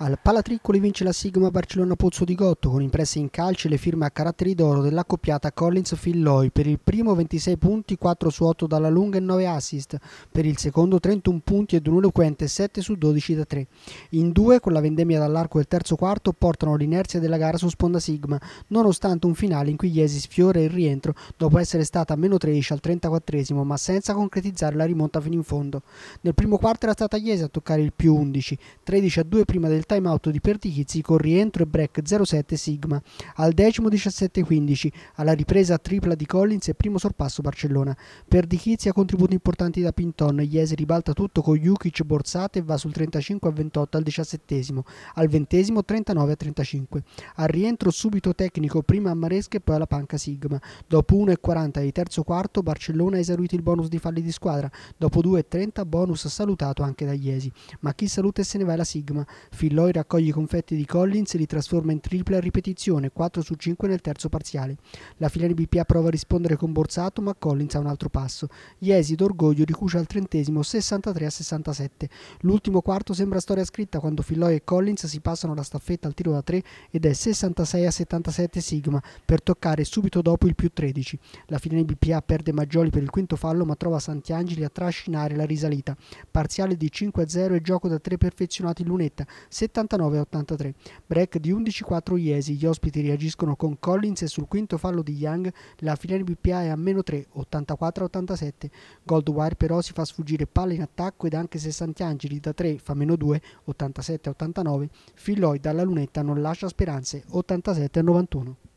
Al Palatriccoli vince la Sigma Barcellona Pozzo di Gotto con impresse in calce le firme a caratteri d'oro dell'accoppiata Collins-Filloi per il primo 26 punti, 4 su 8 dalla lunga e 9 assist, per il secondo 31 punti ed un eloquente 7 su 12 da 3. In due con la vendemmia dall'arco del terzo quarto portano l'inerzia della gara su sponda Sigma, nonostante un finale in cui Iesi sfiora il rientro dopo essere stata a meno 13 al 34 ma senza concretizzare la rimonta fino in fondo. Nel primo quarto era stata Iesi a toccare il più 11, 13 a 2 prima del time out di Pertichizzi con rientro e break 07 Sigma, al decimo 17-15, alla ripresa tripla di Collins e primo sorpasso Barcellona. Pertichizzi ha contributi importanti da Pinton, Iesi ribalta tutto con Jukic borsate e va sul 35-28 al 17 al 20 39-35. Al rientro subito tecnico prima a Maresca e poi alla panca Sigma. Dopo 1.40 di terzo quarto Barcellona ha esaurito il bonus di falli di squadra, dopo 2.30 bonus salutato anche da Iesi. Ma chi saluta e se ne va è la Sigma. Fillo Eloy raccoglie i confetti di Collins e li trasforma in triple a ripetizione, 4 su 5 nel terzo parziale. La filiale BPA prova a rispondere con Borsato, ma Collins ha un altro passo. Iesi d'orgoglio ricucia al trentesimo 63 a 67. L'ultimo quarto sembra storia scritta quando Filloy e Collins si passano la staffetta al tiro da 3 ed è 66 a 77 Sigma per toccare subito dopo il più 13. La filiale BPA perde Maggioli per il quinto fallo, ma trova Santiangeli a trascinare la risalita. Parziale di 5 a 0 e gioco da 3 perfezionati in lunetta. 70 79-83. Break di 11-4 Iesi, gli ospiti reagiscono con Collins e sul quinto fallo di Young la filiera BPA è a meno 3, 84-87. Goldwire però si fa sfuggire palla in attacco ed anche se Santiangeli da 3 fa meno 2, 87-89, Filloy dalla lunetta non lascia speranze, 87-91.